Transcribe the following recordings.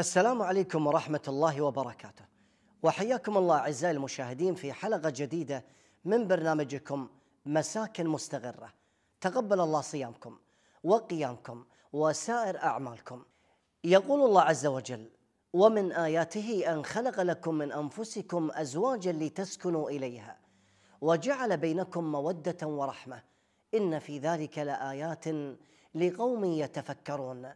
السلام عليكم ورحمة الله وبركاته وحياكم الله أعزائي المشاهدين في حلقة جديدة من برنامجكم مساكن مستغرة تقبل الله صيامكم وقيامكم وسائر أعمالكم يقول الله عز وجل ومن آياته أن خلق لكم من أنفسكم أزواجا لتسكنوا إليها وجعل بينكم مودة ورحمة إن في ذلك لآيات لقوم يتفكرون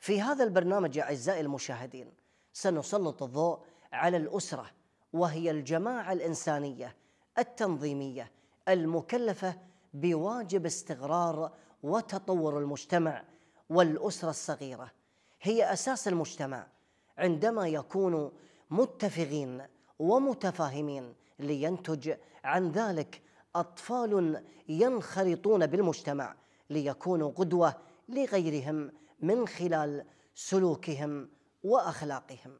في هذا البرنامج يا اعزائي المشاهدين سنسلط الضوء على الاسره وهي الجماعه الانسانيه التنظيميه المكلفه بواجب استقرار وتطور المجتمع والاسره الصغيره هي اساس المجتمع عندما يكونوا متفقين ومتفاهمين لينتج عن ذلك اطفال ينخرطون بالمجتمع ليكونوا قدوه لغيرهم من خلال سلوكهم واخلاقهم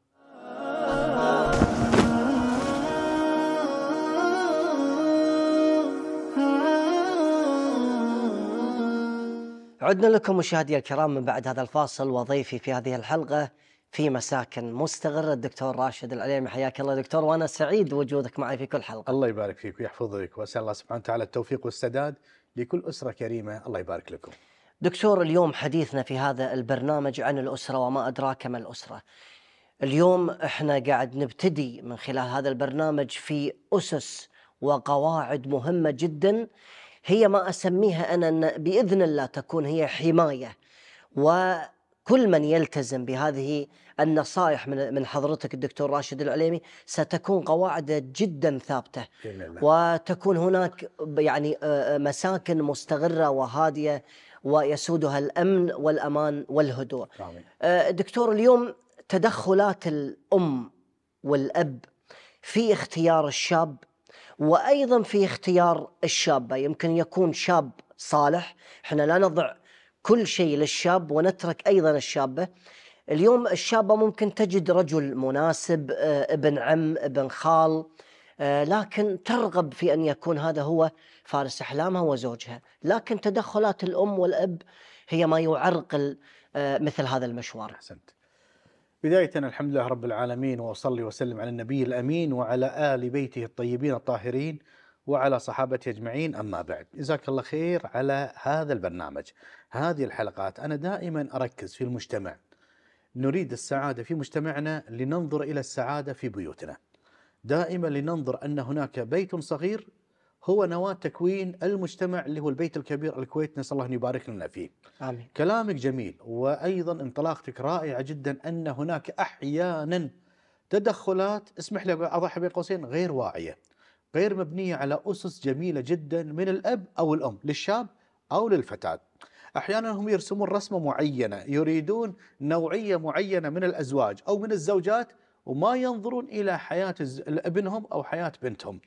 عدنا لكم مشاهدي الكرام من بعد هذا الفاصل وضيفي في هذه الحلقه في مساكن مستقر الدكتور راشد العليمي حياك الله دكتور وانا سعيد بوجودك معي في كل حلقه. الله يبارك فيك ويحفظك واسال الله سبحانه وتعالى التوفيق والسداد لكل اسره كريمه الله يبارك لكم. دكتور اليوم حديثنا في هذا البرنامج عن الأسرة وما أدراك ما الأسرة اليوم احنا قاعد نبتدي من خلال هذا البرنامج في أسس وقواعد مهمة جدا هي ما أسميها أنا أن بإذن الله تكون هي حماية وكل من يلتزم بهذه النصائح من من حضرتك الدكتور راشد العليمي ستكون قواعد جدا ثابته وتكون هناك يعني آه، آه، مساكن مستقره وهاديه ويسودها الامن والامان والهدوء. آمين. آه، دكتور اليوم تدخلات الام والاب في اختيار الشاب وايضا في اختيار الشابه يمكن يكون شاب صالح احنا لا نضع كل شيء للشاب ونترك ايضا الشابه اليوم الشابه ممكن تجد رجل مناسب آه، ابن عم ابن خال آه، لكن ترغب في ان يكون هذا هو فارس احلامها وزوجها، لكن تدخلات الام والاب هي ما يعرقل آه، مثل هذا المشوار. احسنت. بداية الحمد لله رب العالمين وأصلي وسلم على النبي الأمين وعلى آل بيته الطيبين الطاهرين وعلى صحابته أجمعين أما بعد جزاك الله خير على هذا البرنامج هذه الحلقات أنا دائما أركز في المجتمع نريد السعادة في مجتمعنا لننظر إلى السعادة في بيوتنا دائما لننظر ان هناك بيت صغير هو نواه تكوين المجتمع اللي هو البيت الكبير الكويت نسال الله ان يبارك لنا فيه. امين. كلامك جميل وايضا انطلاقتك رائعه جدا ان هناك احيانا تدخلات اسمح لي اضعها بين قوسين غير واعيه. غير مبنيه على اسس جميله جدا من الاب او الام للشاب او للفتاه. احيانا هم يرسمون رسمه معينه، يريدون نوعيه معينه من الازواج او من الزوجات وما ينظرون إلى حياة ابنهم أو حياة بنتهم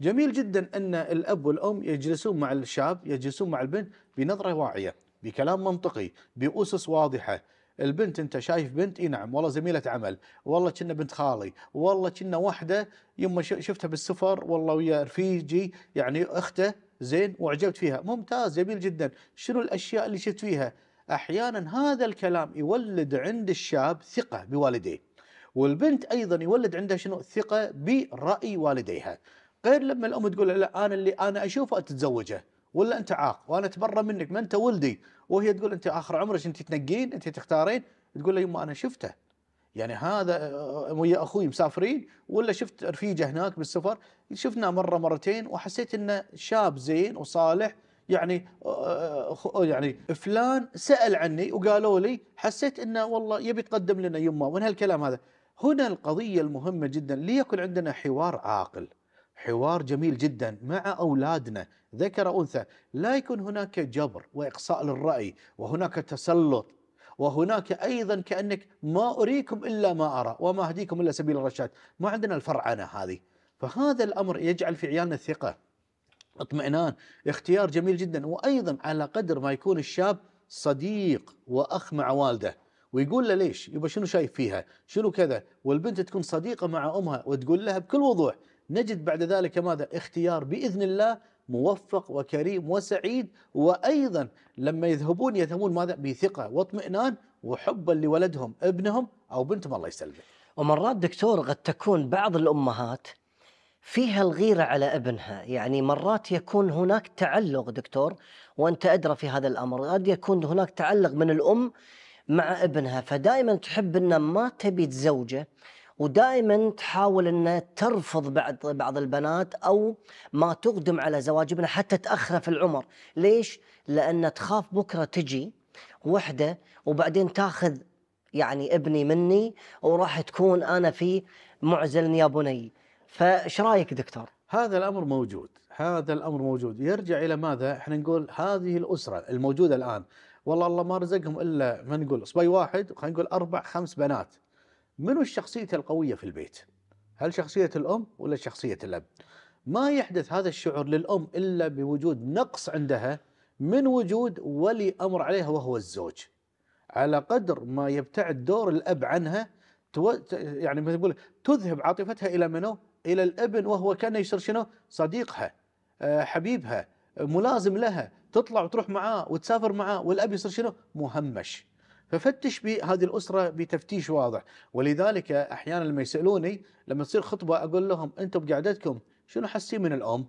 جميل جدا أن الأب والأم يجلسون مع الشاب يجلسون مع البنت بنظرة واعية بكلام منطقي بأسس واضحة البنت انت شايف بنت اي نعم والله زميله عمل والله كنا بنت خالي والله كنا واحده يوم شفتها بالسفر والله ويا رفيجي يعني اخته زين واعجبت فيها ممتاز جميل جدا شنو الاشياء اللي شفت فيها احيانا هذا الكلام يولد عند الشاب ثقه بوالديه والبنت ايضا يولد عندها شنو ثقه براي والديها غير لما الام تقول لا انا اللي انا اشوفه تتزوجه ولا انت عاق وانا اتبرى منك ما انت ولدي وهي تقول انت اخر عمرك انت تنقين انت تختارين تقول له يما انا شفته يعني هذا آه، ويا اخوي مسافرين ولا شفت رفيجه هناك بالسفر شفنا مره مرتين وحسيت انه شاب زين وصالح يعني آه، يعني فلان سال عني وقالوا لي حسيت انه والله يبي يتقدم لنا يمه ومن هالكلام هذا هنا القضية المهمة جدا ليكن عندنا حوار عاقل حوار جميل جدا مع أولادنا ذكر أنثى لا يكون هناك جبر وإقصاء للرأي وهناك تسلط وهناك أيضا كأنك ما أريكم إلا ما أرى وما أهديكم إلا سبيل الرشاد ما عندنا الفرعنة هذه فهذا الأمر يجعل في عيالنا ثقة اطمئنان اختيار جميل جدا وأيضا على قدر ما يكون الشاب صديق وأخ مع والده ويقول له ليش يبا شنو شايف فيها شنو كذا والبنت تكون صديقة مع أمها وتقول لها بكل وضوح نجد بعد ذلك ماذا اختيار بإذن الله موفق وكريم وسعيد وأيضا لما يذهبون يذهبون ماذا بثقة واطمئنان وحبا لولدهم ابنهم أو بنتهم الله يسلمه ومرات دكتور قد تكون بعض الأمهات فيها الغيرة على ابنها يعني مرات يكون هناك تعلق دكتور وأنت أدرى في هذا الأمر قد يكون هناك تعلق من الأم مع ابنها فدائما تحب انه ما تبي تزوجه ودائما تحاول ان ترفض بعض بعض البنات او ما تقدم على زواج ابنها حتى تاخره في العمر، ليش؟ لان تخاف بكره تجي وحده وبعدين تاخذ يعني ابني مني وراح تكون انا في معزل يا بني. فايش رايك دكتور؟ هذا الامر موجود، هذا الامر موجود، يرجع الى ماذا؟ احنا نقول هذه الاسره الموجوده الان والله الله ما رزقهم الا ما نقول صبي واحد خلينا نقول اربع خمس بنات منو الشخصيه القويه في البيت؟ هل شخصيه الام ولا شخصيه الاب؟ ما يحدث هذا الشعور للام الا بوجود نقص عندها من وجود ولي امر عليها وهو الزوج. على قدر ما يبتعد دور الاب عنها تو... يعني مثل يقول تذهب عاطفتها الى منو؟ الى الابن وهو كان يصير شنو؟ صديقها آه، حبيبها ملازم لها تطلع وتروح معاه وتسافر معاه والاب يصير شنو؟ مهمش. ففتش بهذه الاسره بتفتيش واضح، ولذلك احيانا لما يسالوني لما تصير خطبه اقول لهم انتم بقعدتكم شنو حاسين من الام؟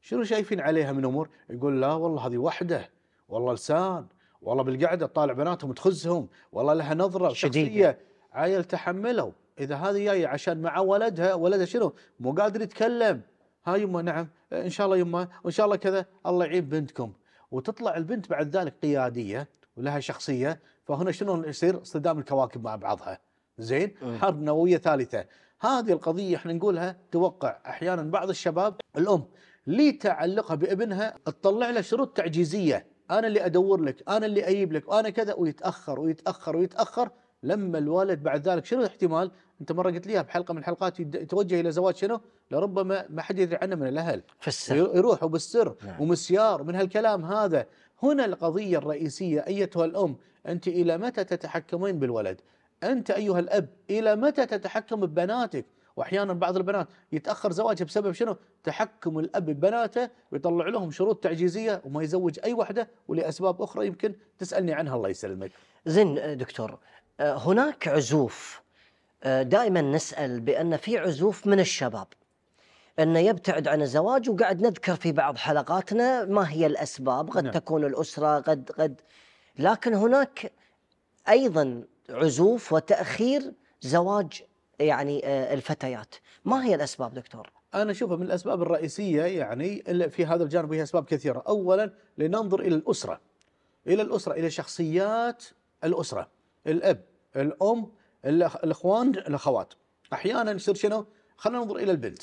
شنو شايفين عليها من امور؟ يقول لا والله هذه وحده، والله لسان، والله بالقعده تطالع بناتهم تخزهم، والله لها نظره شديدة. شخصيه عيل تحملوا، اذا هذه جايه عشان مع ولدها، ولدها شنو؟ مو قادر يتكلم، ها يما نعم ان شاء الله يما وان شاء الله كذا الله يعين بنتكم وتطلع البنت بعد ذلك قياديه ولها شخصيه فهنا شنو يصير اصطدام الكواكب مع بعضها زين إيه. حرب نوويه ثالثه هذه القضيه احنا نقولها توقع احيانا بعض الشباب الام لي تعلقها بابنها تطلع له شروط تعجيزيه انا اللي ادور لك انا اللي اجيب لك انا كذا ويتاخر ويتاخر ويتاخر لما الوالد بعد ذلك شنو الاحتمال؟ انت مره قلت لي بحلقه من حلقات يتوجه الى زواج شنو؟ لربما ما حد يدري عنه من الاهل في السر يروحوا بالسر نعم. ومسيار من هالكلام هذا هنا القضيه الرئيسيه ايتها الام انت الى متى تتحكمين بالولد؟ انت ايها الاب الى متى تتحكم ببناتك؟ واحيانا بعض البنات يتاخر زواجها بسبب شنو؟ تحكم الاب ببناته ويطلع لهم شروط تعجيزيه وما يزوج اي وحده ولاسباب اخرى يمكن تسالني عنها الله يسلمك. زين دكتور هناك عزوف آه، دائما نسال بان في عزوف من الشباب انه يبتعد عن الزواج وقاعد نذكر في بعض حلقاتنا ما هي الاسباب قد نعم. تكون الاسره قد قد لكن هناك ايضا عزوف وتاخير زواج يعني آه، الفتيات ما هي الاسباب دكتور انا اشوفها من الاسباب الرئيسيه يعني في هذا الجانب وهي اسباب كثيره اولا لننظر الى الاسره الى الاسره الى شخصيات الاسره الاب الام الاخوان الاخوات احيانا يصير شنو خلينا ننظر الى البنت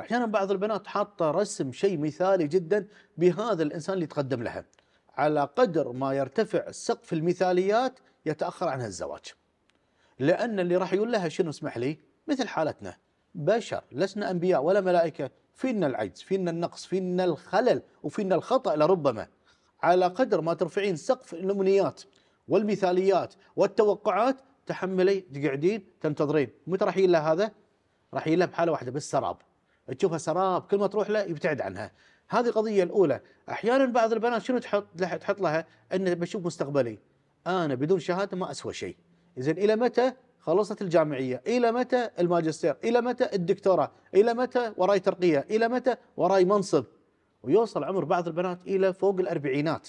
احيانا بعض البنات حاطه رسم شيء مثالي جدا بهذا الانسان اللي تقدم لها على قدر ما يرتفع سقف المثاليات يتاخر عنها الزواج لان اللي راح يقول لها شنو اسمح لي مثل حالتنا بشر لسنا انبياء ولا ملائكه فينا العجز فينا النقص فينا الخلل وفينا الخطا لربما على قدر ما ترفعين سقف الامنيات والمثاليات والتوقعات تحملي تقعدين تنتظرين متى راح يله هذا؟ راح يله بحاله واحده بالسراب تشوفها سراب كل ما تروح له يبتعد عنها هذه القضيه الاولى احيانا بعض البنات شنو تحط لها تحط لها ان بشوف مستقبلي انا بدون شهاده ما اسوى شيء زين الى متى خلصت الجامعيه الى متى الماجستير الى متى الدكتوراه الى متى وراي ترقيه الى متى وراي منصب ويوصل عمر بعض البنات الى فوق الاربعينات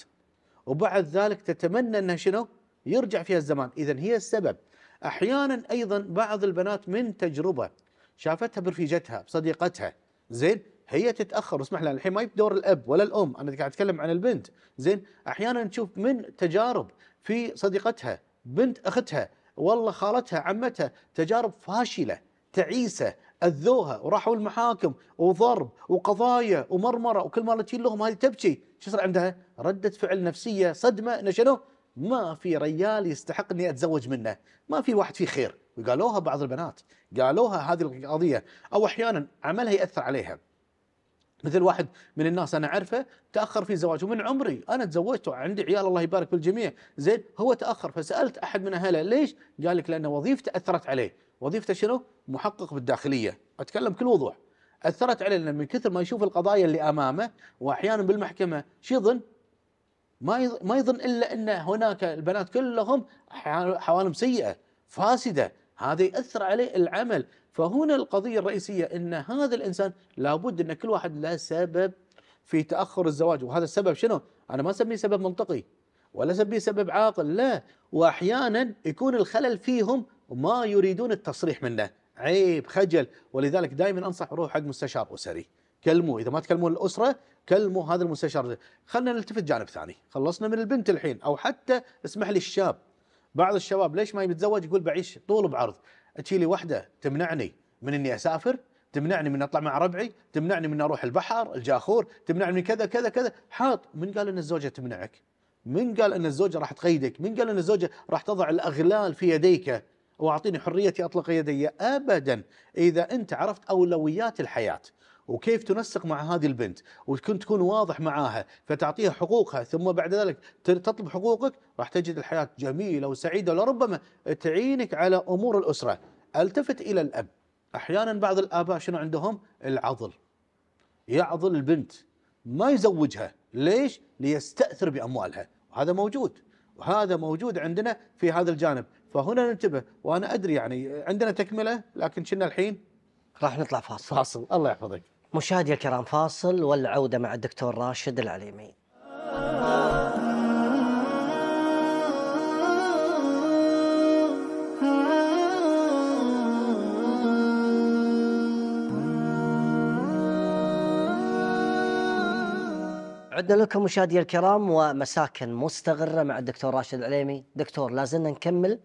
وبعد ذلك تتمنى انها شنو؟ يرجع فيها الزمان، اذا هي السبب. احيانا ايضا بعض البنات من تجربه شافتها برفيجتها بصديقتها زين هي تتاخر اسمح لي الحين ما دور الاب ولا الام انا قاعد اتكلم عن البنت زين احيانا تشوف من تجارب في صديقتها بنت اختها والله خالتها عمتها تجارب فاشله تعيسه اذوها وراحوا المحاكم وضرب وقضايا ومرمره وكل مره تجي لهم هذه تبكي شو يصير عندها؟ رده فعل نفسيه صدمه انه شنو؟ ما في ريال يستحق اني اتزوج منه، ما في واحد فيه خير، وقالوها بعض البنات، قالوها هذه القضيه او احيانا عملها ياثر عليها. مثل واحد من الناس انا اعرفه تاخر في زواجه من عمري انا تزوجت وعندي عيال الله يبارك بالجميع زين هو تاخر فسالت احد من اهله ليش قال لك لان وظيفته اثرت عليه وظيفته شنو؟ محقق بالداخليه، اتكلم بكل وضوح. اثرت عليه لان من كثر ما يشوف القضايا اللي امامه واحيانا بالمحكمه شو يظن؟ ما ما يظن الا ان هناك البنات كلهم حوالم سيئه فاسده، هذا ياثر عليه العمل، فهنا القضيه الرئيسيه ان هذا الانسان لابد ان كل واحد له سبب في تاخر الزواج، وهذا السبب شنو؟ انا ما اسميه سبب منطقي، ولا اسميه سبب عاقل، لا، واحيانا يكون الخلل فيهم وما يريدون التصريح منه عيب خجل ولذلك دائما انصح روح حق مستشار اسري كلموا اذا ما تكلمون الاسره كلموا هذا المستشار خلينا نلتفت جانب ثاني خلصنا من البنت الحين او حتى اسمح لي الشاب بعض الشباب ليش ما يتزوج يقول بعيش طول بعرض لي واحده تمنعني من اني اسافر تمنعني من اطلع مع ربعي تمنعني من اروح البحر الجاخور تمنعني من كذا كذا كذا حاط من قال ان الزوجه تمنعك من قال ان الزوجه راح تقيدك من قال ان الزوجه راح تضع الاغلال في يديك واعطيني حريتي اطلق يدي ابدا اذا انت عرفت اولويات الحياه وكيف تنسق مع هذه البنت وكنت تكون واضح معاها فتعطيها حقوقها ثم بعد ذلك تطلب حقوقك راح تجد الحياه جميله وسعيده ولربما تعينك على امور الاسره التفت الى الاب احيانا بعض الاباء شنو عندهم العضل يعضل البنت ما يزوجها ليش ليستاثر باموالها وهذا موجود وهذا موجود عندنا في هذا الجانب فهنا ننتبه وانا ادري يعني عندنا تكمله لكن كنا الحين راح نطلع فاصل فاصل الله يحفظك مشاهدي الكرام فاصل والعوده مع الدكتور راشد العليمي عدنا لكم مشاهدي الكرام ومساكن مستغرة مع الدكتور راشد العليمي دكتور لازلنا نكمل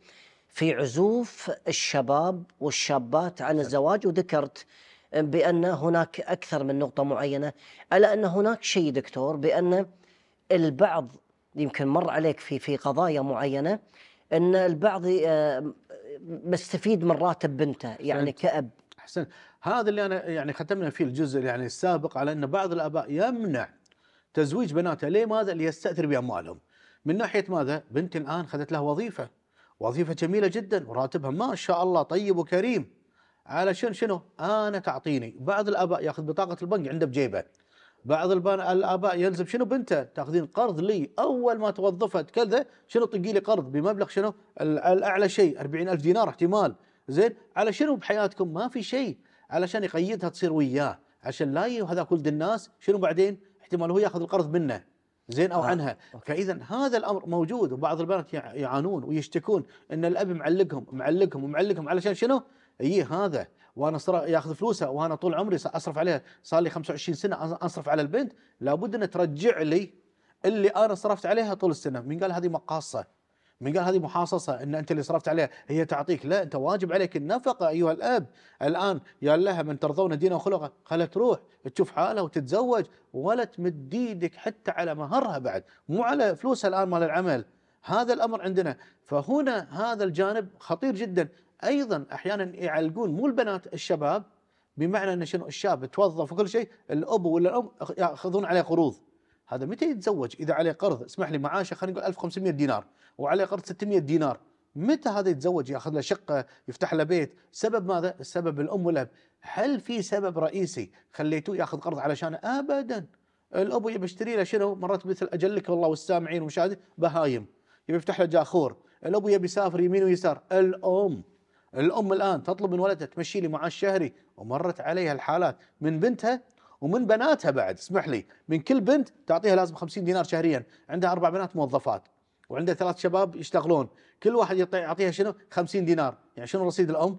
في عزوف الشباب والشابات عن الزواج وذكرت بأن هناك أكثر من نقطة معينة ألا أن هناك شيء دكتور بأن البعض يمكن مر عليك في في قضايا معينة أن البعض آه، مستفيد من راتب بنته يعني كأب أحسن هذا اللي أنا يعني ختمنا فيه الجزء يعني السابق على أن بعض الآباء يمنع تزويج بناته ليه ماذا ليستأثر بأموالهم من ناحية ماذا بنت الآن خذت لها وظيفة وظيفة جميلة جدا وراتبها ما شاء الله طيب وكريم علشان شنو أنا تعطيني بعض الآباء يأخذ بطاقة البنك عنده بجيبه بعض الآباء يلزم شنو بنته تاخذين قرض لي أول ما توظفت كذا شنو طقي لي قرض بمبلغ شنو الأعلى شيء 40000 دينار احتمال زين على شنو بحياتكم ما في شيء علشان يقيدها تصير وياه عشان لا هذا كل الناس شنو بعدين احتمال هو ياخذ القرض منه زين او آه. عنها فاذا هذا الامر موجود وبعض البنات يعانون ويشتكون ان الاب معلقهم معلقهم ومعلقهم علشان شنو؟ اي هذا وانا ياخذ فلوسه وانا طول عمري اصرف عليها صار لي 25 سنه اصرف على البنت لابد ان ترجع لي اللي انا صرفت عليها طول السنه من قال هذه مقاصه من قال هذه محاصصه ان انت اللي صرفت عليها هي تعطيك لا انت واجب عليك النفقه ايها الاب الان يا لها من ترضون دينه وخلقه خلها تروح تشوف حالها وتتزوج ولا تمد ايدك حتى على مهرها بعد مو على فلوسها الان مال العمل هذا الامر عندنا فهنا هذا الجانب خطير جدا ايضا احيانا يعلقون مو البنات الشباب بمعنى ان شنو الشاب توظف وكل شيء الاب ولا الام ياخذون عليه قروض هذا متى يتزوج اذا عليه قرض اسمح لي معاشه خلينا نقول 1500 دينار وعليه قرض 600 دينار متى هذا يتزوج ياخذ له شقه يفتح له بيت سبب ماذا السبب الام والاب هل في سبب رئيسي خليتوه ياخذ قرض علشان ابدا الابو يبي يشتري له شنو مرات مثل اجلك والله والسامعين والمشاهدين بهايم يبي يفتح له جاخور الابو يبي يسافر يمين ويسار الام الام الان تطلب من ولدها تمشي لي معاش شهري ومرت عليها الحالات من بنتها ومن بناتها بعد اسمح لي من كل بنت تعطيها لازم 50 دينار شهريا عندها اربع بنات موظفات وعندها ثلاث شباب يشتغلون كل واحد يعطيها شنو 50 دينار يعني شنو رصيد الام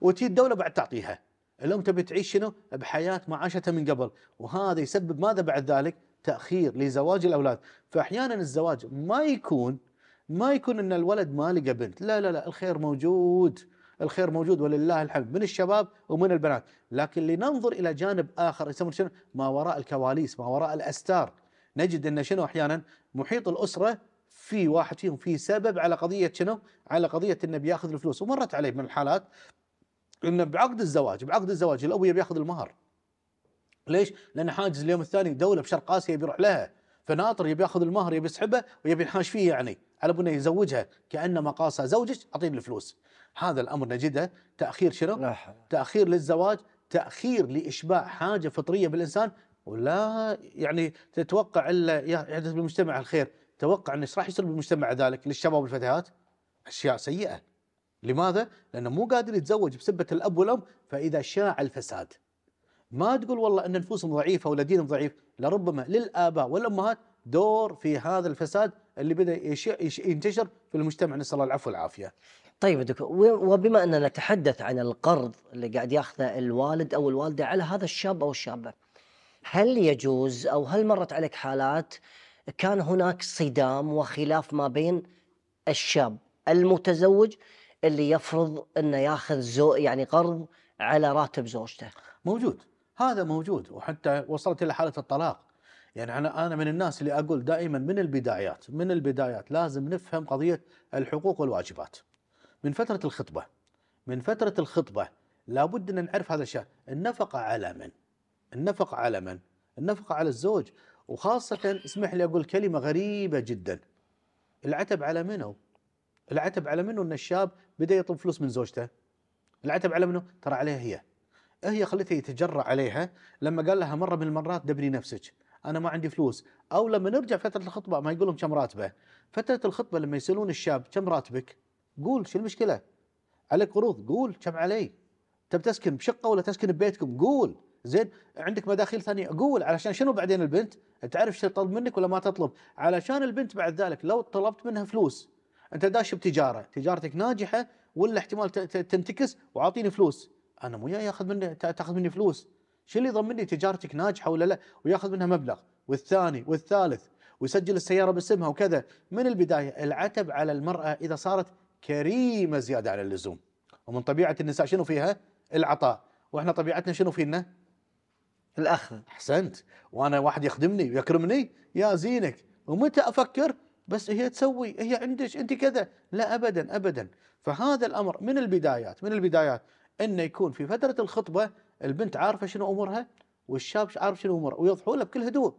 وتجي الدوله بعد تعطيها الام تبي تعيش شنو بحياه ما عاشتها من قبل وهذا يسبب ماذا بعد ذلك تاخير لزواج الاولاد فاحيانا الزواج ما يكون ما يكون ان الولد ما لقى بنت لا لا لا الخير موجود الخير موجود ولله الحمد من الشباب ومن البنات لكن لننظر إلى جانب آخر يسمون شنو ما وراء الكواليس ما وراء الأستار نجد أن شنو أحيانا محيط الأسرة في واحد فيهم في سبب على قضية شنو على قضية أنه بياخذ الفلوس ومرت عليه من الحالات أنه بعقد الزواج بعقد الزواج الأبوية بياخذ المهر ليش؟ لأن حاجز اليوم الثاني دولة بشرق آسيا بيروح لها فناطر يبي ياخذ المهر يبي يسحبه ويبي ينحاش فيه يعني على بنا يزوجها كان قاسها زوجك اعطيني الفلوس هذا الامر نجده تاخير شنو؟ تاخير للزواج تاخير لاشباع حاجه فطريه بالانسان ولا يعني تتوقع الا يحدث بالمجتمع الخير توقع ان ايش راح يصير بالمجتمع ذلك للشباب والفتيات؟ اشياء سيئه لماذا؟ لانه مو قادر يتزوج بسبه الاب والام فاذا شاع الفساد ما تقول والله ان نفوسهم ضعيفه ولا دينهم ضعيف لربما للاباء والامهات دور في هذا الفساد اللي بدا ينتشر في المجتمع نسال الله العفو والعافيه. طيب دكتور وبما اننا نتحدث عن القرض اللي قاعد ياخذه الوالد او الوالده على هذا الشاب او الشابه هل يجوز او هل مرت عليك حالات كان هناك صدام وخلاف ما بين الشاب المتزوج اللي يفرض انه ياخذ زو يعني قرض على راتب زوجته؟ موجود هذا موجود وحتى وصلت الى حاله الطلاق يعني انا انا من الناس اللي اقول دائما من البدايات من البدايات لازم نفهم قضيه الحقوق والواجبات من فتره الخطبه من فتره الخطبه لابد ان نعرف هذا الشيء النفقه على من النفقه على من النفقه على الزوج وخاصه اسمح لي اقول كلمه غريبه جدا العتب على منو العتب على منو ان الشاب بدا يطلب فلوس من زوجته العتب على منو ترى عليها هي هي خلته يتجرأ عليها لما قال لها مره من المرات دبري نفسك انا ما عندي فلوس او لما نرجع فتره الخطبه ما يقول لهم كم راتبه فتره الخطبه لما يسالون الشاب كم راتبك قول شو المشكله عليك قروض قول كم علي تب تسكن بشقه ولا تسكن ببيتكم قول زين عندك مداخيل ثانيه قول علشان شنو بعدين البنت تعرف شو تطلب منك ولا ما تطلب علشان البنت بعد ذلك لو طلبت منها فلوس انت داش بتجاره تجارتك ناجحه ولا احتمال تنتكس واعطيني فلوس انا مو ياخذ مني تاخذ مني فلوس شو اللي يضمني تجارتك ناجحه ولا لا وياخذ منها مبلغ والثاني والثالث ويسجل السياره باسمها وكذا من البدايه العتب على المراه اذا صارت كريمه زياده على اللزوم ومن طبيعه النساء شنو فيها العطاء واحنا طبيعتنا شنو فينا الاخذ احسنت وانا واحد يخدمني ويكرمني يا زينك ومتى افكر بس هي تسوي هي عندك انت كذا لا ابدا ابدا فهذا الامر من البدايات من البدايات انه يكون في فتره الخطبه البنت عارفه شنو امورها والشاب عارف شنو امورها ويوضحوا له بكل هدوء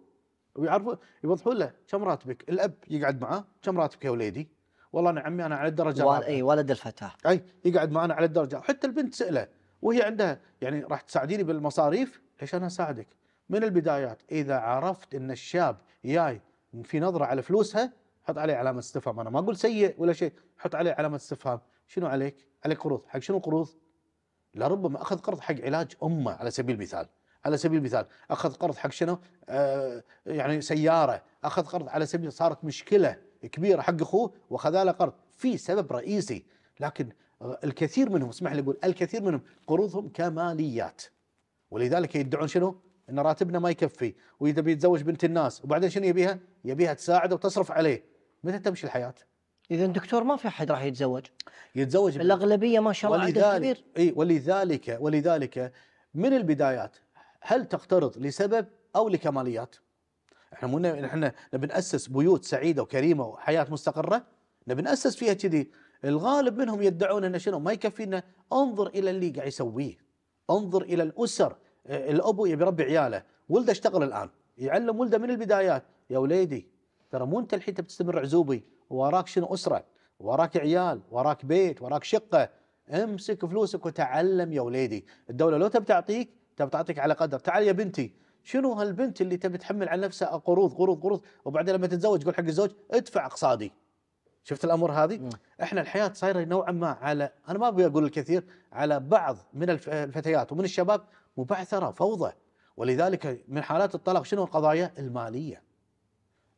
ويعرفوا يوضحوا له كم راتبك الاب يقعد معاه كم راتبك يا وليدي والله انا عمي انا على الدرجه وال... اي ولد الفتاه اي يقعد معنا على الدرجه حتى البنت ساله وهي عندها يعني راح تساعديني بالمصاريف ليش انا اساعدك من البدايات اذا عرفت ان الشاب جاي في نظره على فلوسها حط عليه علامه استفهام انا ما اقول سيء ولا شيء حط عليه علامه استفهام شنو عليك عليك قروض حق شنو قروض لربما اخذ قرض حق علاج امه على سبيل المثال على سبيل المثال اخذ قرض حق شنو آه يعني سياره اخذ قرض على سبيل صارت مشكله كبيره حق اخوه واخذ له قرض في سبب رئيسي لكن آه، الكثير منهم اسمح لي اقول الكثير منهم قروضهم كماليات ولذلك يدعون شنو ان راتبنا ما يكفي واذا بيتزوج بنت الناس وبعدين شنو يبيها يبيها تساعده وتصرف عليه متى تمشي الحياه اذا دكتور ما في احد راح يتزوج يتزوج الاغلبيه ما شاء الله عدد كبير اي ولذلك ولذلك من البدايات هل تقترض لسبب او لكماليات؟ احنا مو احنا نبي ناسس بيوت سعيده وكريمه وحياه مستقره نبي ناسس فيها كذي الغالب منهم يدعون ان شنو ما يكفينا انظر الى اللي قاعد يسويه انظر الى الاسر الابو يبي يربي عياله ولده اشتغل الان يعلم ولده من البدايات يا وليدي ترى مو انت الحين بتستمر عزوبي وراك شنو اسره وراك عيال وراك بيت وراك شقه امسك فلوسك وتعلم يا وليدي الدوله لو تبي تعطيك تبي تعطيك على قدر تعال يا بنتي شنو هالبنت اللي تبي تحمل على نفسها قروض قروض قروض وبعدين لما تتزوج تقول حق الزوج ادفع اقساطي شفت الامور هذه مم. احنا الحياه صايره نوعا ما على انا ما ابي اقول الكثير على بعض من الفتيات ومن الشباب مبعثره فوضى ولذلك من حالات الطلاق شنو القضايا الماليه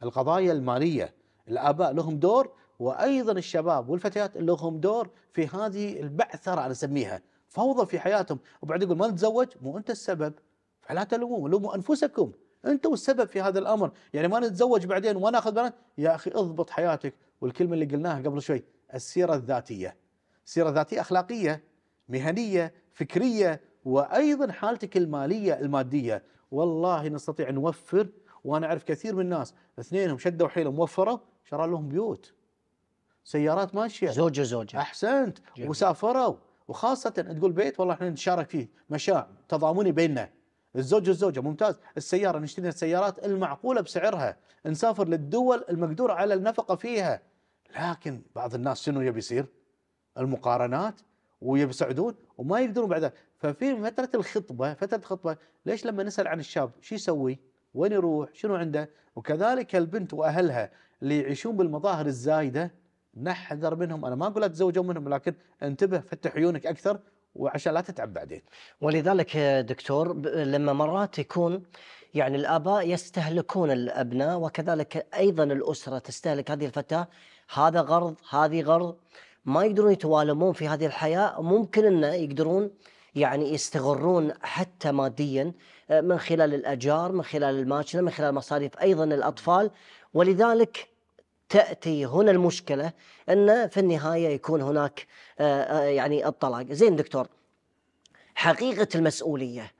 القضايا الماليه الاباء لهم دور وايضا الشباب والفتيات لهم دور في هذه البعثره انا اسميها فوضى في حياتهم وبعد يقول ما نتزوج مو انت السبب فلا تلوموا لوموا انفسكم انتم السبب في هذا الامر يعني ما نتزوج بعدين وما ناخذ بنات يا اخي اضبط حياتك والكلمه اللي قلناها قبل شوي السيره الذاتيه سيره ذاتيه اخلاقيه مهنيه فكريه وايضا حالتك الماليه الماديه والله نستطيع نوفر وانا اعرف كثير من الناس اثنينهم شدوا حيلهم وفروا شرى لهم بيوت سيارات ماشيه زوجه زوجه احسنت جميل. وسافروا وخاصه تقول بيت والله احنا نتشارك فيه مشاع تضامني بيننا الزوج والزوجه ممتاز السياره نشتري السيارات المعقوله بسعرها نسافر للدول المقدور على النفقه فيها لكن بعض الناس شنو يبي يصير المقارنات ويبي يصعدون وما يقدرون بعد ففي فتره الخطبه فتره الخطبه ليش لما نسال عن الشاب شو يسوي؟ وين يروح شنو عنده وكذلك البنت وأهلها اللي يعيشون بالمظاهر الزايدة نحذر منهم أنا ما أقول لا تزوجوا منهم لكن انتبه فتح عيونك أكثر وعشان لا تتعب بعدين ولذلك دكتور لما مرات يكون يعني الآباء يستهلكون الأبناء وكذلك أيضا الأسرة تستهلك هذه الفتاة هذا غرض هذه غرض ما يقدرون يتوالمون في هذه الحياة ممكن أنه يقدرون يعني يستغرون حتى ماديا آه، من خلال الأجار من خلال الماشية من خلال مصاريف أيضا الأطفال ولذلك تأتي هنا المشكلة أن في النهاية يكون هناك آه، آه، يعني الطلاق زين دكتور حقيقة المسؤولية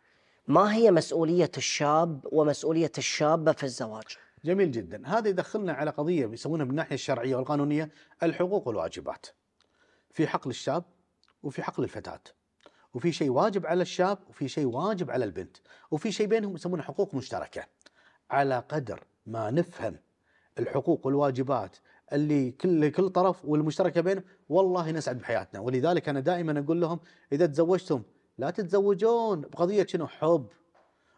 ما هي مسؤولية الشاب ومسؤولية الشابة في الزواج؟ جميل جدا هذا يدخلنا على قضية يسمونها من الناحية الشرعية والقانونية الحقوق والواجبات في حق للشاب وفي حق للفتاة وفي شيء واجب على الشاب وفي شيء واجب على البنت وفي شيء بينهم يسمونه حقوق مشتركه على قدر ما نفهم الحقوق والواجبات اللي كل كل طرف والمشتركه بينهم والله نسعد بحياتنا ولذلك انا دائما اقول لهم اذا تزوجتم لا تتزوجون بقضيه شنو حب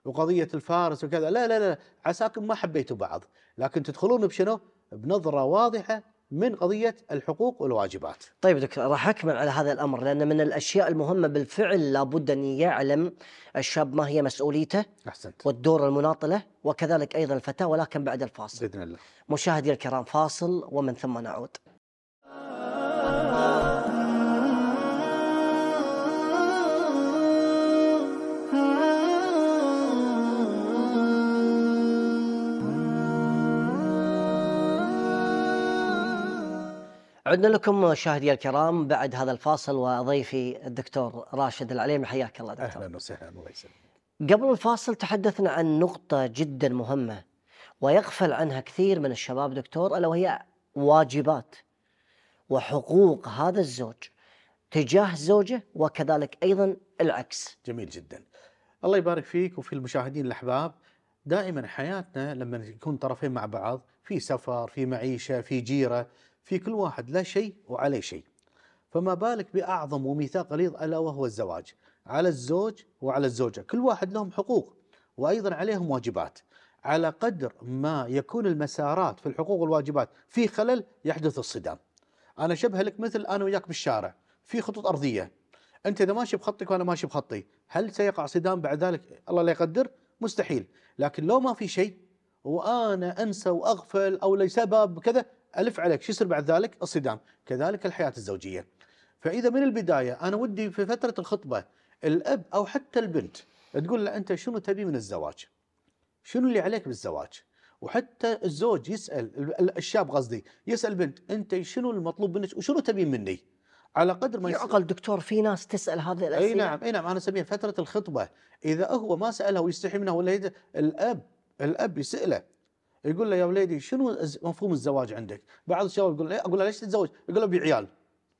وقضيه الفارس وكذا لا لا لا عساكم ما حبيتوا بعض لكن تدخلون بشنو بنظره واضحه من قضية الحقوق والواجبات طيب دكتور راح أكمل على هذا الأمر لأن من الأشياء المهمة بالفعل لابد أن يعلم الشاب ما هي مسؤوليته أحسنت والدور المناطلة وكذلك أيضا الفتاة ولكن بعد الفاصل بإذن الله مشاهدي الكرام فاصل ومن ثم نعود عدنا لكم مشاهدي الكرام بعد هذا الفاصل وضيفي الدكتور راشد العليم حياك الله دكتور اهلا وسهلا الله يسلمك قبل الفاصل تحدثنا عن نقطة جدا مهمة ويغفل عنها كثير من الشباب دكتور الا وهي واجبات وحقوق هذا الزوج تجاه زوجه وكذلك ايضا العكس. جميل جدا. الله يبارك فيك وفي المشاهدين الاحباب دائما حياتنا لما يكون طرفين مع بعض في سفر، في معيشه، في جيره، في كل واحد لا شيء وعليه شيء فما بالك بأعظم وميثاق غليظ ألا وهو الزواج على الزوج وعلى الزوجة كل واحد لهم حقوق وأيضا عليهم واجبات على قدر ما يكون المسارات في الحقوق والواجبات في خلل يحدث الصدام أنا شبه لك مثل أنا وياك بالشارع في خطوط أرضية أنت إذا ماشي بخطك وأنا ماشي بخطي هل سيقع صدام بعد ذلك الله لا يقدر مستحيل لكن لو ما في شيء وأنا أنسى وأغفل أو لسبب كذا الف عليك شو يصير بعد ذلك؟ الصدام، كذلك الحياه الزوجيه. فاذا من البدايه انا ودي في فتره الخطبه الاب او حتى البنت تقول له انت شنو تبي من الزواج؟ شنو اللي عليك بالزواج؟ وحتى الزوج يسال الشاب قصدي يسال البنت انت شنو المطلوب منك وشنو تبين مني؟ على قدر ما يعقل دكتور في ناس تسال هذه الاسئله اي نعم اي نعم انا اسميها فتره الخطبه اذا هو ما سالها ويستحي منها ولا الاب الاب يساله يقول له يا وليدي شنو مفهوم الزواج عندك؟ بعض الشباب يقول لي إيه، اقول له ليش تتزوج؟ يقول له ابي عيال.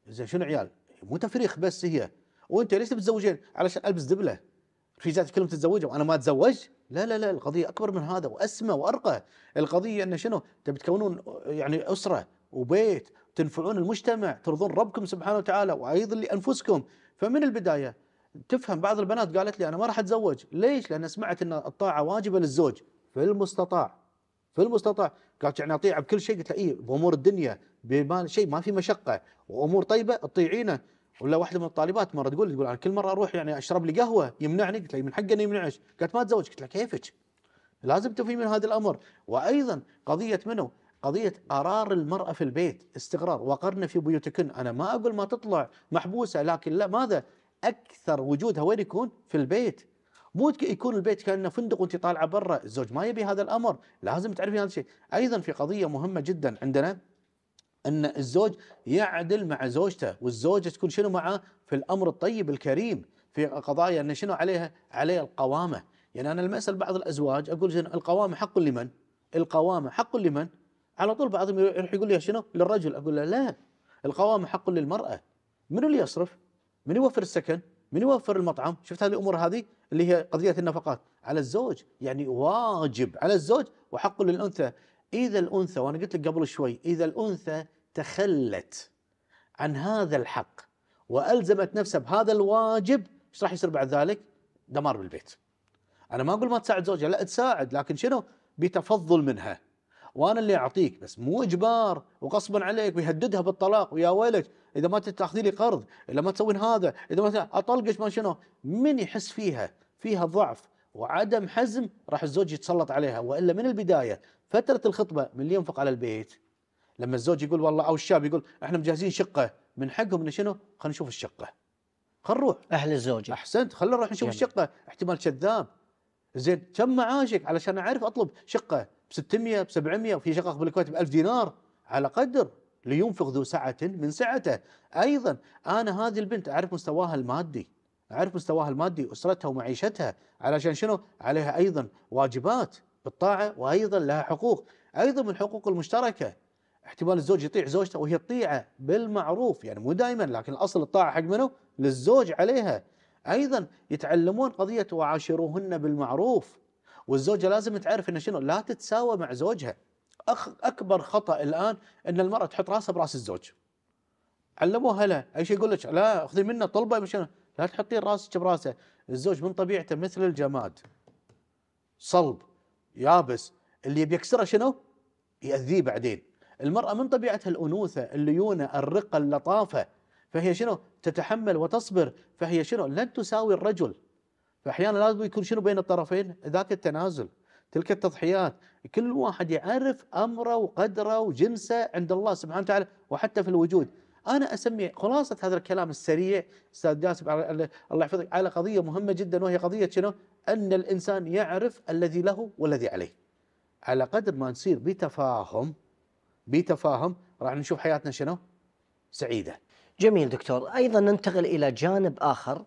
زين شنو عيال؟ مو تفريخ بس هي وانت ليش تتزوجين؟ علشان البس دبله في جات كلمه تتزوج وانا ما اتزوج؟ لا لا لا القضيه اكبر من هذا واسمى وارقى القضيه انه شنو؟ تبي تكونون يعني اسره وبيت تنفعون المجتمع ترضون ربكم سبحانه وتعالى وايضا لانفسكم فمن البدايه تفهم بعض البنات قالت لي انا ما راح اتزوج ليش؟ لان سمعت ان الطاعه واجبه للزوج في المستطاع في المستطاع قالت يعني اطيعه بكل شيء قلت له اي بامور الدنيا بمال شيء ما في مشقه وامور طيبه تطيعينه ولا واحده من الطالبات مره تقول تقول انا كل مره اروح يعني اشرب لي قهوه يمنعني قلت له إيه، من حقه انه يمنعك قالت ما اتزوج قلت له كيفك لازم تفي من هذا الامر وايضا قضيه منه قضية قرار المرأة في البيت استقرار وقرن في بيوتكن أنا ما أقول ما تطلع محبوسة لكن لا ماذا أكثر وجودها وين يكون في البيت مو يكون البيت كانه فندق وانت طالعه برا الزوج ما يبي هذا الامر لازم تعرفين هذا الشيء ايضا في قضيه مهمه جدا عندنا ان الزوج يعدل مع زوجته والزوجه تكون شنو معه في الامر الطيب الكريم في قضايا ان شنو عليها عليها القوامه يعني انا لما اسال بعض الازواج اقول شنو القوامه حق لمن القوامه حق لمن على طول بعضهم يروح يقول لي شنو للرجل اقول له لا القوامه حق للمراه منو اللي يصرف من يوفر السكن من يوفر المطعم شفت هذه الامور هذه اللي هي قضيه النفقات على الزوج يعني واجب على الزوج وحق للانثى اذا الانثى وانا قلت لك قبل شوي اذا الانثى تخلت عن هذا الحق والزمت نفسها بهذا الواجب ايش راح يصير بعد ذلك؟ دمار بالبيت. انا ما اقول ما تساعد زوجها لا تساعد لكن شنو؟ بتفضل منها وانا اللي اعطيك بس مو اجبار وغصبا عليك ويهددها بالطلاق ويا ويلك اذا ما تاخذي لي قرض اذا ما تسوين هذا اذا ما اطلقك ما شنو من يحس فيها فيها ضعف وعدم حزم راح الزوج يتسلط عليها والا من البدايه فتره الخطبه من اللي ينفق على البيت لما الزوج يقول والله او الشاب يقول احنا مجهزين شقه من حقهم انه شنو خلينا نشوف الشقه خلينا نروح اهل الزوج احسنت خلينا نروح نشوف يعني. الشقه احتمال كذاب زين كم معاشك علشان اعرف اطلب شقه ب 600 ب 700 وفي شقق بالكويت ب 1000 دينار على قدر لينفق ذو سعة من سعته أيضا أنا هذه البنت أعرف مستواها المادي أعرف مستواها المادي أسرتها ومعيشتها علشان شنو عليها أيضا واجبات بالطاعة وأيضا لها حقوق أيضا من الحقوق المشتركة احتمال الزوج يطيع زوجته وهي تطيعه بالمعروف يعني مو دائما لكن الأصل الطاعة حق منه للزوج عليها أيضا يتعلمون قضية وعاشروهن بالمعروف والزوجه لازم تعرف انه شنو لا تتساوى مع زوجها أخ اكبر خطا الان ان المراه تحط راسها براس الزوج علموها له شيء يقول لك لا خذي منه طلبه مشان لا تحطين راسك براسه الزوج من طبيعته مثل الجماد صلب يابس اللي بيكسره شنو يأذيه بعدين المرأة من طبيعتها الأنوثة الليونة الرقة اللطافة فهي شنو تتحمل وتصبر فهي شنو لن تساوي الرجل فاحيانا لازم يكون شنو بين الطرفين ذاك التنازل تلك التضحيات كل واحد يعرف امره وقدره وجنسه عند الله سبحانه وتعالى وحتى في الوجود انا اسمي خلاصه هذا الكلام السريع استاذ جاسم الله يحفظك على قضيه مهمه جدا وهي قضيه شنو؟ ان الانسان يعرف الذي له والذي عليه. على قدر ما نصير بتفاهم بتفاهم راح نشوف حياتنا شنو؟ سعيده. جميل دكتور، ايضا ننتقل الى جانب اخر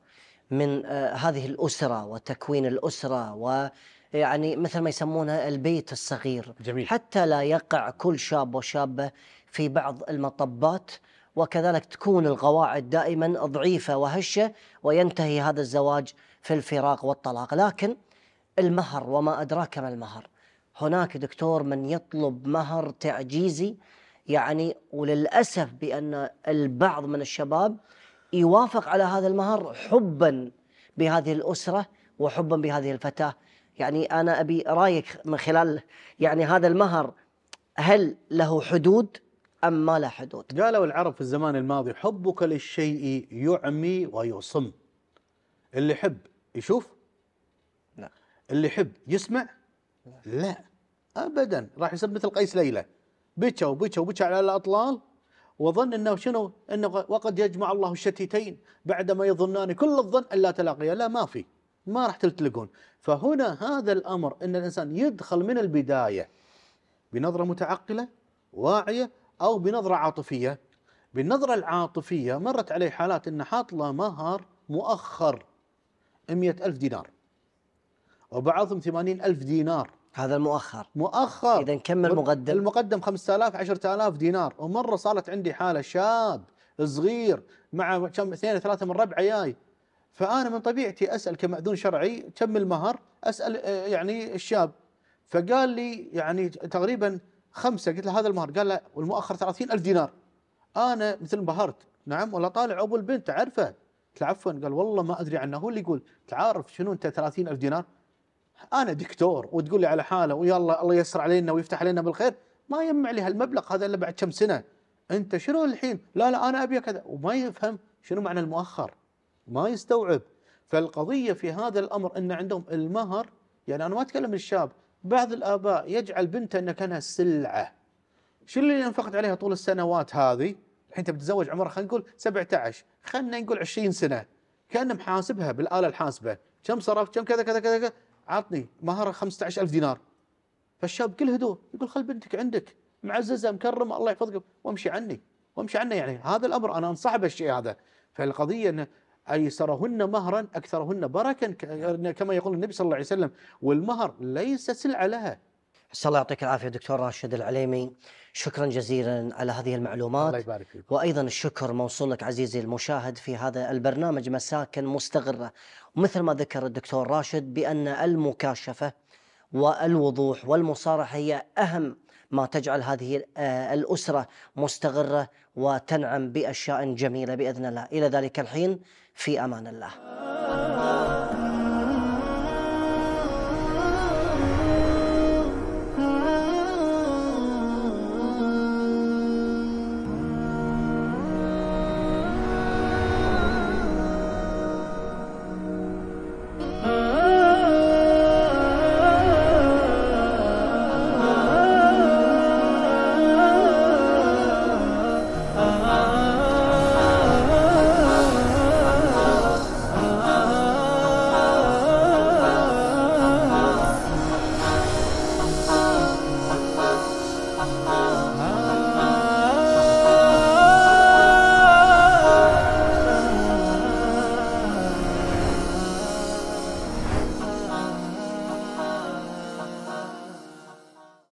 من آه، هذه الأسرة وتكوين الأسرة و يعني مثل ما يسمونه البيت الصغير جميل. حتى لا يقع كل شاب وشابة في بعض المطبات وكذلك تكون القواعد دائما ضعيفة وهشة وينتهي هذا الزواج في الفراق والطلاق لكن المهر وما أدراك ما المهر هناك دكتور من يطلب مهر تعجيزي يعني وللأسف بأن البعض من الشباب يوافق على هذا المهر حبا بهذه الاسره وحبا بهذه الفتاه يعني انا ابي رايك من خلال يعني هذا المهر هل له حدود ام ما له حدود؟ قالوا العرب في الزمان الماضي حبك للشيء يعمي ويصم اللي يحب يشوف لا اللي يحب يسمع لا, لا. ابدا راح يصير مثل قيس ليلى بكى وبكى وبكى على الاطلال وظن انه شنو انه وقد يجمع الله الشتيتين بعدما يظنان كل الظن الا تلاقيا لا ما في ما راح تلتلقون فهنا هذا الامر ان الانسان يدخل من البدايه بنظره متعقله واعيه او بنظره عاطفيه بالنظره العاطفيه مرت عليه حالات ان حاط له مهر مؤخر 100 ألف دينار وبعضهم 80 ألف دينار هذا المؤخر مؤخر اذا كم المقدم؟ المقدم 5000 10000 دينار ومره صارت عندي حاله شاب صغير مع كم اثنين ثلاثه من ربعه جاي فانا من طبيعتي اسال كمأذون شرعي كم المهر اسال آه، يعني الشاب فقال لي يعني تقريبا خمسه قلت له هذا المهر قال لا والمؤخر 30000 دينار انا مثل انبهرت نعم ولا طالع ابو البنت اعرفه قلت له عفوا قال والله ما ادري عنه هو اللي يقول تعرف شنو انت 30000 دينار انا دكتور وتقول لي على حاله ويلا الله ييسر علينا ويفتح علينا بالخير ما يجمع لي هالمبلغ هذا الا بعد كم سنه انت شنو الحين لا لا انا ابي كذا وما يفهم شنو معنى المؤخر ما يستوعب فالقضيه في هذا الامر ان عندهم المهر يعني انا ما اتكلم الشاب بعض الاباء يجعل بنته انها كانها سلعه شو اللي انفقت عليها طول السنوات هذه الحين انت بتتزوج عمرها خلينا نقول 17 خلينا نقول 20 سنه كان محاسبها بالاله الحاسبه كم صرفت كم كذا كذا كذا عطني مهره 15000 دينار فالشاب كل هدوء يقول خل بنتك عندك معززه مكرمه الله يحفظك وامشي عني وامشي عني يعني هذا الامر انا انصح بالشيء هذا فالقضيه انه ايسرهن مهرا اكثرهن بركه كما يقول النبي صلى الله عليه وسلم والمهر ليس سلعه لها الله يعطيك العافية دكتور راشد العليمي شكرا جزيلا على هذه المعلومات الله يبارك فيك وأيضا الشكر موصول لك عزيزي المشاهد في هذا البرنامج مساكن مستغرة ومثل ما ذكر الدكتور راشد بأن المكاشفة والوضوح والمصارحة هي أهم ما تجعل هذه آه، الأسرة مستغرة وتنعم بأشياء جميلة بإذن الله إلى ذلك الحين في أمان الله